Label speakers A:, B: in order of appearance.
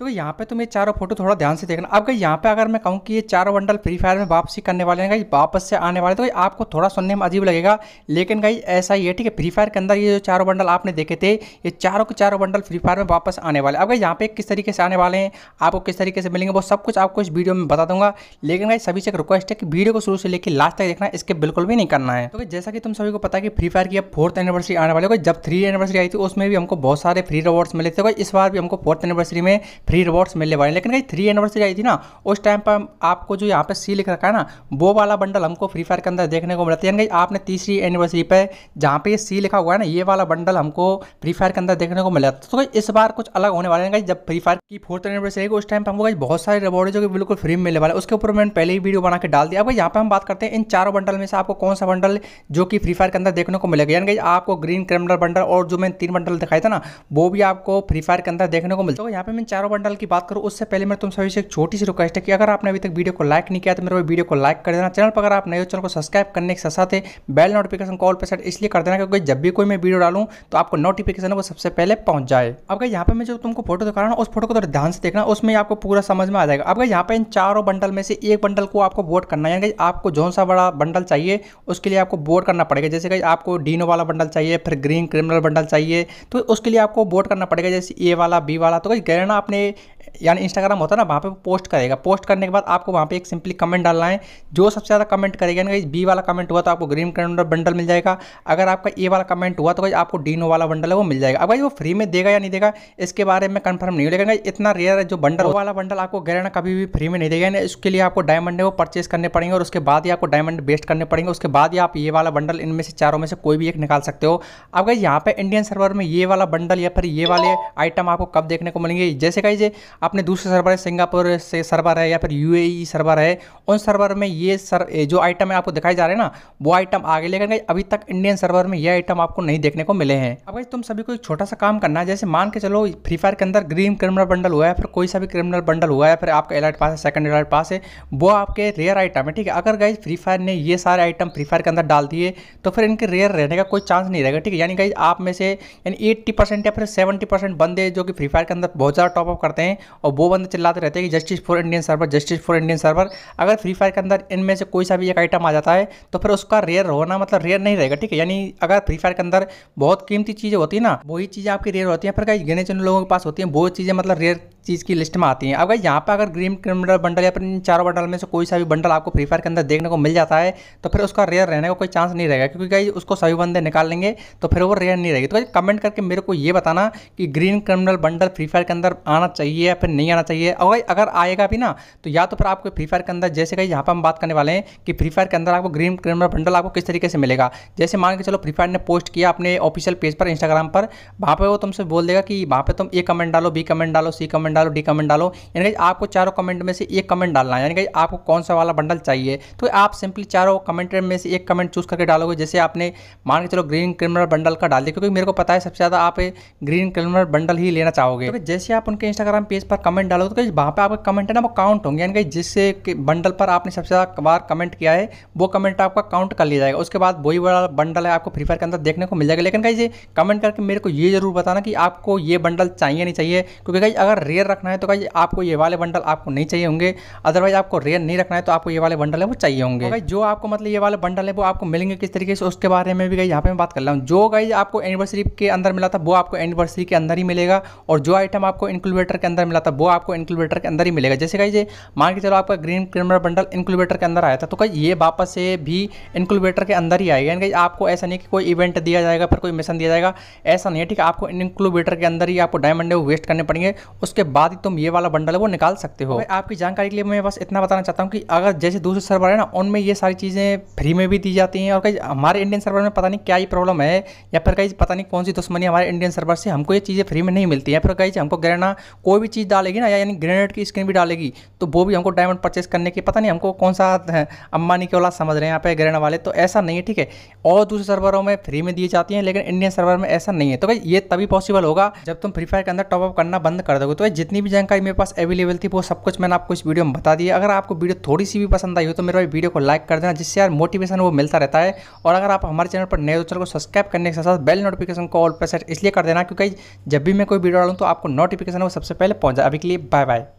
A: तो यहाँ पे तुम्हें तो चारों फोटो थोड़ा ध्यान से देखना भाई यहाँ पे अगर मैं कहूँ कि ये चारों बंडल फ्री फायर में वापसी करने वाले हैं वापस से आने वाले तो भाई आपको थोड़ा सुनने में अजीब लगेगा लेकिन भाई ऐसा ही है ठीक है फ्री फायर के अंदर ये जो चारों बंडल आपने देखे थे ये चारों के चारों बंडल फ्री फायर में वापस आने वाले अब यहाँ पे किस तरीके से आने वाले हैं आपको किस तरीके से मिलेंगे वो सब कुछ आपको इस वीडियो में बता दूंगा लेकिन भाई सभी से रिक्वेस्ट है कि वीडियो को शुरू से लेकर लास्ट तक देखना इसके बिल्कुल भी नहीं करना है तो जैसा कि तुम सभी को पता है कि फ्री फायर की अब फोर्थ एनिवर्सरी आने वाले जब थ्री एनिवर्सरी आई थी उसमें भी हमको बहुत सारे फ्री रिवॉर्ड्स मिले थे तो इस बार भी हमको फोर्थ एनिवर्सरी में फ्री रिवॉर्ड्स मिलने वाले हैं लेकिन कहीं थ्री एनिवर्सरी आई थी ना उस टाइम पर आपको जो यहाँ पे सी लिख रखा है ना वो वाला बंडल हमको फ्री फायर के अंदर देखने को मिलता है यानी आपने तीसरी एनिवर्सरी पे जहाँ पे सी लिखा हुआ है ना ये वाला बंडल हमको फ्री फायर के अंदर देखने को मिला तो इस बार कुछ अलग होने वाले हैं जब फ्री फायर की फोर्थ एनिवर्सरी आएगी उस टाइम पर हमको बहुत सारे रिवॉर्ड है जो कि बिल्कुल फ्री में मिलने वाले उसके ऊपर मैंने पहले ही वीडियो बना के डाल दिया अब यहाँ पर हम बात करते हैं इन चारों बंडल में से आपको कौन सा बंडल जो कि फ्री फायर के अंदर देखने को मिलेगा यानी आपको ग्रीन क्रिमिनल बंडल और जो मैंने तीन बंडल दिखाए था ना वो भी आपको फ्री फायर के अंदर देखने को मिलता है तो यहाँ पे मैं चारों पंडाल की बात करूँ उससे पहले मैं तुम सभी से एक छोटी सी रिक्वेस्ट है कि अगर आपने अभी तक वीडियो को लाइक नहीं किया तो मेरे वो वीडियो को लाइक कर देना चैनल पर अगर आप नए हो चैनल को सब्सक्राइब करने के साथ साथ बेल नोटिफिकेशन कॉल पर सेट इसलिए कर देना क्योंकि जब भी कोई मैं वीडियो डालूँ तो आपको नोटिफिकेशन वो सबसे पहले पहुँच जाए अब यहाँ पर मैं जो तुमको फोटो दिखा रहा हूँ उस फोटो को थोड़ा ध्यान से देखना उसमें आपको पूरा समझ में आ जाएगा अब यहाँ पर इन चारों बंडल में से एक बंडल को आपको वोट करना है आपको जौन सा बड़ा बंडल चाहिए उसके लिए आपको वोट करना पड़ेगा जैसे कि आपको डीनो वाला बंडल चाहिए फिर ग्रीन क्रिमिनल बंडल चाहिए तो उसके लिए आपको वोट करना पड़ेगा जैसे ए वाला बी वाला तो कहीं गहना आपने यानी इंस्टाग्राम होता है ना वहाँ पे पोस्ट करेगा पोस्ट करने के बाद आपको वहाँ पे एक सिंपली कमेंट डालना है जो सबसे ज़्यादा कमेंट करेगा ना बी वाला कमेंट हुआ तो आपको ग्रीन कलर बंडल मिल जाएगा अगर आपका ए वाला कमेंट हुआ तो भाई आपको डीनो वाला बंडल है वो मिल जाएगा अब भाई वो फ्री में देगा या नहीं देगा इसके बारे में कन्फर्म नहीं हो लेकिन इतना रेयर है जो बंडल वाला बंडल आपको गैराना कभी भी फ्री में नहीं देगा ना इसके लिए आपको डायमंड है वो परचेस करने पड़ेंगे और उसके बाद ही आपको डायमंड बेस्ट करने पड़ेंगे उसके बाद ही आप ये वाला बंडल इनमें से चारों में से कोई भी एक निकाल सकते हो अब यहाँ पर इंडियन सर्वर में ये वाला बंडल या फिर ये वाले आइटम आपको कब देखने को मिलेंगे जैसे कि गाइज आपने दूसरे सर्वर है सिंगापुर से सर्वर है या फिर यूएई सर्वर e है उन सर्वर में ये सर जो आइटम है आपको दिखाई जा रहे हैं ना वो आइटम आगे लेकर गए अभी तक इंडियन सर्वर में ये आइटम आपको नहीं देखने को मिले हैं अब गाइज तुम सभी को एक छोटा सा काम करना है जैसे मान के चलो फ्री फायर के अंदर ग्रीन क्रिमिनल बंडल हुआ है फिर कोई सा भी क्रिमिनल बंडल हुआ है फिर आपका एलर्ट पास है सेकंड एलर्ट पास है वो आपके रेयर आइटम है ठीक है अगर गाइज फ्री फायर ने ये सारे आइटम फ्री फायर के अंदर डाल दिए तो फिर इनके रेयर रहने का कोई चांस नहीं रहेगा ठीक है यानी गाइज आप में से यानी एट्टी या फिर सेवेंटी बंदे जो कि फ्री फायर के अंदर बहुत ज़्यादा टॉपअप करते हैं और वो बंदे चिल्लाते रहते हैं कि justice for Indian server justice for Indian server अगर फ्री फायर के अंदर इनमें से कोई सा भी एक आइटम आ जाता है तो फिर उसका रेयर होना मतलब रेयर नहीं रहेगा ठीक है यानी अगर फ्री फायर के अंदर बहुत कीमती चीज़ें होती है ना वही चीज़ें आपकी रेयर होती हैं फिर कहीं गिने चुने लोगों के पास होती हैं वो चीज़ें मतलब रेयर चीज़ की लिस्ट में आती हैं अब यहाँ पर अगर ग्रीन क्रिमिनल बंडल या फिर इन चारों बंडल में से कोई सा भी बंडल आपको फ्री फायर के अंदर देखने को मिल जाता है तो फिर उसका रेयर रहने का कोई चांस नहीं रहेगा क्योंकि कहीं उसको सभी बंदे निकाल लेंगे तो फिर वो रेयर नहीं रहेगी तो कमेंट करके मेरे को ये बताना कि green criminal bundle Free Fire के अंदर आना आना चाहिए या फिर नहीं आना चाहिए और अगर आएगा भी ना तो या तो फिर आपको फ्री फायर के अंदर जैसे कहीं यहाँ पर हम बात करने वाले हैं कि फ्री फायर के अंदर आपको ग्रीन क्रिमिनल बंडल आपको किस तरीके से मिलेगा जैसे मान के चलो फ्री फायर ने पोस्ट किया अपने ऑफिशियल पेज पर इंस्टाग्राम पर वहाँ पर वो तुमसे बोल देगा कि वहाँ पर तुम ए कमेंट डालो बी कमेंट डालो सी कमेंट डालो डी कमेंट डालो यानी कि आपको चारों कमेंट में से एक कमेंट डालना है यानी कि आपको कौन सा वाला बंडल चाहिए तो आप सिंपली चारों कमेंट में से एक कमेंट चूज करके डालोगे जैसे आपने मान के चलो ग्रीन क्रिमिनल बंडल का डाल दिया क्योंकि मेरे को पता है सबसे ज़्यादा आप ग्रीन क्रिमिनल बंडल ही लेना चाहोगे तो जैसे आप उनके इंस्टाग्राम पेज पर कमेंट डालो तो कहीं वहाँ पर आपका कमेंट है ना वो काउंट होंगे यानी कहीं जिससे बंडल पर आपने सबसे ज़्यादा बार कमेंट किया है वो कमेंट आपका काउंट कर लिया जाएगा उसके बाद वही बड़ा बंडल है आपको फ्री फायर के अंदर देखने को मिल जाएगा लेकिन कहीं कमेंट करके मेरे को ये जरूर बताना कि आपको ये बंडल चाहिए नहीं चाहिए क्योंकि कहीं अगर रेयर रखना है तो कहीं आपको ये वाले बंडल आपको नहीं चाहिए होंगे अदरवाइज आपको रेयर नहीं रखना है तो आपको ये वाले बंडल है वो चाहिए होंगे भाई तो जो आपको मतलब ये वाले बंडल है वो आपको मिलेंगे किस तरीके से उसके बारे में भी गई यहाँ पर मैं बात कर रहा हूँ जो गई आपको एनिवर्सरी के अंदर मिला था वो आपको एनिवर्सरी के अंदर ही मिलेगा और जो आइटम आपको इंक्लूडेड इनक्यूबेटर के अंदर मिला था वो आपको इनक्यूबेटर के अंदर ही मिलेगा जैसे कहीं मान के चलो आपका ग्रीन क्रिमिनल बंडल इनक्यूबेटर के अंदर आया था तो कहीं ये वापस से भी इनक्यूबेटर के अंदर ही आएगा यानी कि आपको ऐसा नहीं कि कोई इवेंट दिया जाएगा फिर कोई मिशन दिया जाएगा ऐसा नहीं है ठीक है आपको इनक्यूबेटर के अंदर ही आपको डायमंड वो वेस्ट करने पड़ेंगे उसके बाद ही तुम ये वाला बंडल वो निकाल सकते हो आपकी जानकारी के लिए मैं बस इतना बताना चाहता हूँ कि अगर जैसे दूसरे सर्वर है ना उनमें ये सारी चीज़ें फ्री में भी दी जाती हैं और कहीं हमारे इंडियन सर्वर में पता नहीं क्या ही प्रॉब्लम है या फिर कहीं पता नहीं कौन सी दुश्मनी हमारे इंडियन सर्वर से हमको ये चीज़ें फ्री में नहीं मिलती है फिर कहीं हमको ग्रेना कोई भी चीज़ डालेगी ना यानी ग्रेनेड की स्क्रीन भी डालेगी तो वो भी हमको डायमंड परचेस करने की पता नहीं हमको कौन सा अम्बानी के वाला समझ रहे हैं यहाँ पे ग्रेन वाले तो ऐसा नहीं है ठीक है और दूसरे सर्वरों में फ्री में दिए जाती हैं लेकिन इंडियन सर्वर में ऐसा नहीं है तो भाई ये तभी पॉसिबल होगा जब तुम फ्री फायर के अंदर टॉपअप करना बंद कर दोगे तो भाई जितनी भी जानकारी मेरे पास अवेलेबल थी वो सब कुछ मैंने आपको इस वीडियो में बता दिया अगर आपको वीडियो थोड़ी सी भी पसंद आई हो तो मेरे भाई वीडियो को लाइक कर देना जिससे यार मोटिवेशन वो मिलता रहता है और अगर आप हमारे चैनल पर नए हो तो चैनल को सब्सक्राइब करने के साथ बेल नोटिफिकेशन को ऑल पर सेट इसलिए कर देना क्योंकि जब भी मैं कोई वीडियो डालूँ तो आपको नोटिफिकेशन वो सबसे सबसे पहले पहुंच जाए अभी के लिए बाय बाय